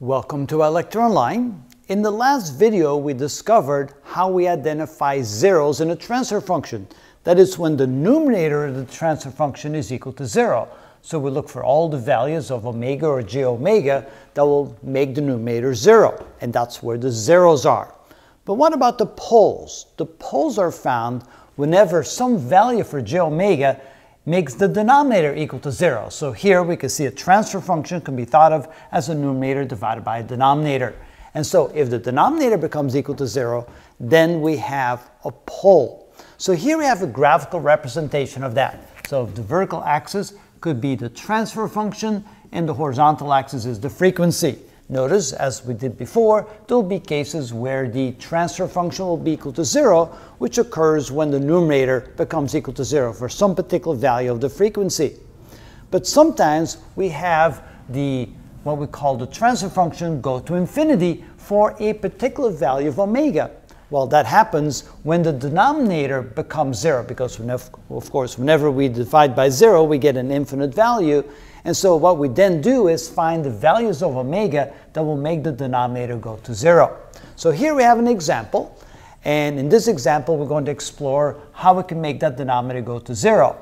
Welcome to Online. In the last video, we discovered how we identify zeros in a transfer function. That is when the numerator of the transfer function is equal to zero. So we look for all the values of omega or j omega that will make the numerator zero. And that's where the zeros are. But what about the poles? The poles are found whenever some value for j omega makes the denominator equal to zero. So here we can see a transfer function can be thought of as a numerator divided by a denominator. And so if the denominator becomes equal to zero, then we have a pole. So here we have a graphical representation of that. So the vertical axis could be the transfer function and the horizontal axis is the frequency. Notice, as we did before, there will be cases where the transfer function will be equal to zero, which occurs when the numerator becomes equal to zero for some particular value of the frequency. But sometimes we have the what we call the transfer function go to infinity for a particular value of omega. Well, that happens when the denominator becomes zero, because of course, whenever we divide by zero, we get an infinite value. And so what we then do is find the values of omega that will make the denominator go to zero. So here we have an example. And in this example, we're going to explore how we can make that denominator go to zero.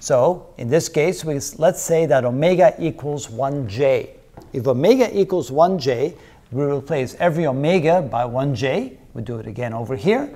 So in this case, we, let's say that omega equals 1j. If omega equals 1j, we replace every omega by 1j, we do it again over here.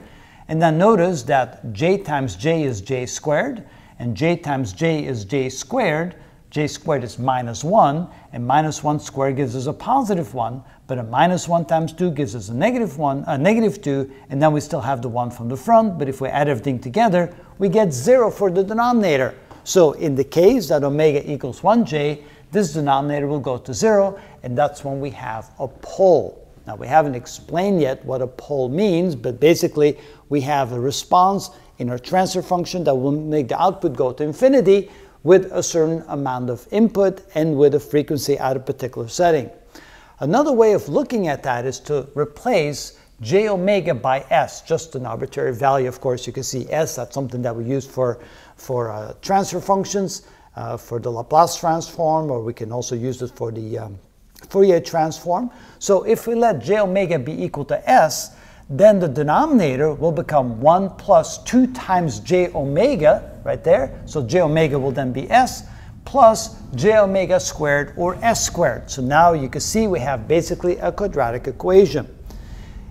And then notice that j times j is j squared, and j times j is j squared. j squared is minus 1, and minus 1 squared gives us a positive 1, but a minus 1 times 2 gives us a negative 1, a negative 2, and then we still have the 1 from the front, but if we add everything together, we get 0 for the denominator. So in the case that omega equals 1j, this denominator will go to 0, and that's when we have a pole. Now, we haven't explained yet what a pole means, but basically we have a response in our transfer function that will make the output go to infinity with a certain amount of input and with a frequency at a particular setting. Another way of looking at that is to replace j omega by s, just an arbitrary value. Of course, you can see s, that's something that we use for, for uh, transfer functions, uh, for the Laplace transform, or we can also use it for the um, Fourier transform. So if we let j omega be equal to s, then the denominator will become 1 plus 2 times j omega, right there. So j omega will then be s plus j omega squared or s squared. So now you can see we have basically a quadratic equation.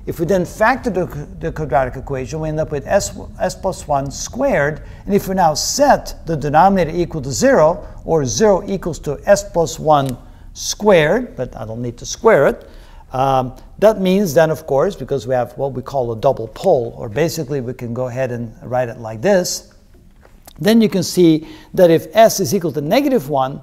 If we then factor the, the, quadratic equation, we end up with s, s plus 1 squared. And if we now set the denominator equal to 0, or 0 equals to s plus 1 squared, but I don't need to square it. Um, that means then, of course, because we have what we call a double pole, or basically we can go ahead and write it like this, then you can see that if s is equal to negative 1,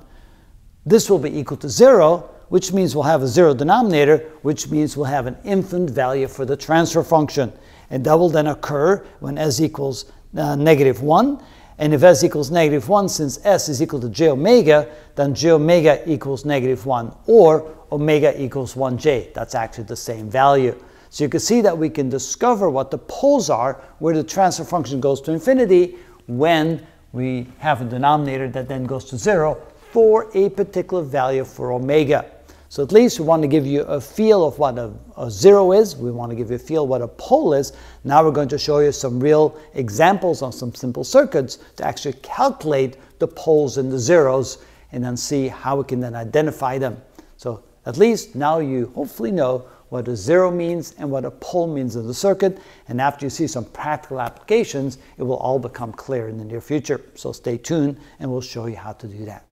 this will be equal to 0, which means we'll have a 0 denominator, which means we'll have an infinite value for the transfer function. And that will then occur when s equals uh, negative 1. And if s equals negative 1, since s is equal to j omega, then j omega equals negative 1 or omega equals 1j. That's actually the same value. So you can see that we can discover what the poles are where the transfer function goes to infinity when we have a denominator that then goes to 0 for a particular value for omega. So at least we want to give you a feel of what a, a zero is. We want to give you a feel what a pole is. Now we're going to show you some real examples on some simple circuits to actually calculate the poles and the zeros and then see how we can then identify them. So at least now you hopefully know what a zero means and what a pole means in the circuit. And after you see some practical applications, it will all become clear in the near future. So stay tuned and we'll show you how to do that.